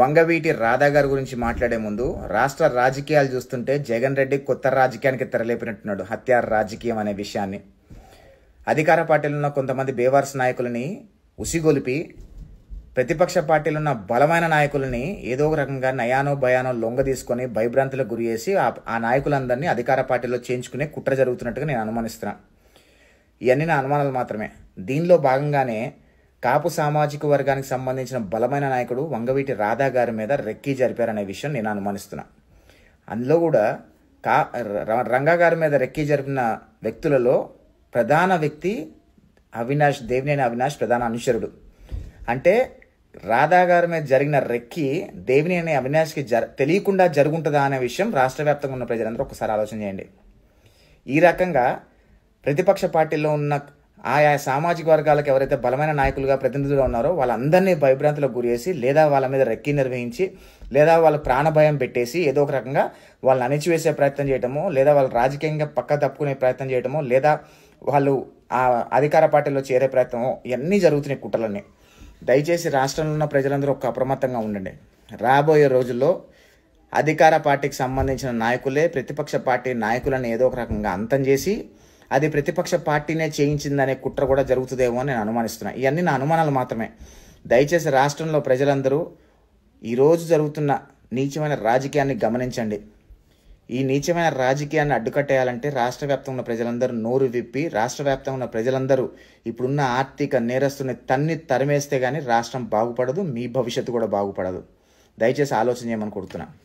వంగవీటి రాధా గారి గురించి మాట్లాడే ముందు రాష్ట్ర రాజకీయాలు చూస్తుంటే జగన్ రెడ్డి కొత్త రాజకీయానికి తెరలేపినట్టున్నాడు హత్య రాజకీయం అనే విషయాన్ని అధికార పార్టీలున్న ఉన్న కొంతమంది బేవార్స్ నాయకులని ఉసిగొలిపి ప్రతిపక్ష పార్టీలున్న ఉన్న బలమైన నాయకులని ఏదో ఒక రకంగా నయానో భయానో లొంగ తీసుకొని భయభ్రాంతులకు గురి చేసి ఆ నాయకులందరినీ అధికార పార్టీలో చేయించుకునే కుట్ర జరుగుతున్నట్టుగా నేను అనుమానిస్తున్నాను ఇవన్నీ నా అనుమానాలు మాత్రమే దీనిలో భాగంగానే కాపు సామాజిక వర్గానికి సంబంధించిన బలమైన నాయకుడు వంగవీటి రాధా గారి మీద రెక్కీ జరిపారనే విషయం నేను అనుమానిస్తున్నా అందులో కూడా కా రంగా గారి మీద రెక్కీ జరిపిన వ్యక్తులలో ప్రధాన వ్యక్తి అవినాష్ దేవినేని అవినాష్ ప్రధాన అనుచరుడు అంటే రాధా గారి మీద జరిగిన రెక్కి దేవినేని అవినాష్కి జర తెలియకుండా జరుగుంటుందా అనే విషయం రాష్ట్ర వ్యాప్తంగా ఉన్న ప్రజలందరూ ఒకసారి ఆలోచన చేయండి ఈ రకంగా ప్రతిపక్ష పార్టీలో ఉన్న ఆయా సామాజిక వర్గాలకు ఎవరైతే బలమైన నాయకులుగా ప్రతినిధులుగా ఉన్నారో వాళ్ళందరినీ భయభ్రాంతులకు గురిచేసి లేదా వాళ్ళ మీద రెక్కి నిర్వహించి లేదా వాళ్ళ ప్రాణభయం పెట్టేసి ఏదో ఒక రకంగా వాళ్ళని అణిచివేసే ప్రయత్నం చేయటము లేదా వాళ్ళు రాజకీయంగా పక్క తప్పుకునే ప్రయత్నం చేయటము లేదా వాళ్ళు ఆ అధికార పార్టీలో చేరే ప్రయత్నము ఇవన్నీ జరుగుతున్నాయి కుట్రలన్నీ దయచేసి రాష్ట్రంలో ఉన్న ప్రజలందరూ ఒక అప్రమత్తంగా ఉండండి రాబోయే రోజుల్లో అధికార పార్టీకి సంబంధించిన నాయకులే ప్రతిపక్ష పార్టీ నాయకులను ఏదో ఒక రకంగా అంతం చేసి అది ప్రతిపక్ష పార్టీనే చేయించిందనే కుట్ర కూడా జరుగుతుందేమో అని నేను అనుమానిస్తున్నాను ఇవన్నీ నా అనుమానాలు మాత్రమే దయచేసి రాష్ట్రంలో ప్రజలందరూ ఈరోజు జరుగుతున్న నీచమైన రాజకీయాన్ని గమనించండి ఈ నీచమైన రాజకీయాన్ని అడ్డుకట్టేయాలంటే రాష్ట్ర వ్యాప్తంగా ఉన్న ప్రజలందరూ నోరు విప్పి రాష్ట్ర వ్యాప్తంగా ఉన్న ప్రజలందరూ ఇప్పుడున్న ఆర్థిక నేరస్తుని తన్ని తరిమేస్తే కానీ రాష్ట్రం బాగుపడదు మీ భవిష్యత్తు కూడా బాగుపడదు దయచేసి ఆలోచన చేయమని కొడుతున్నాను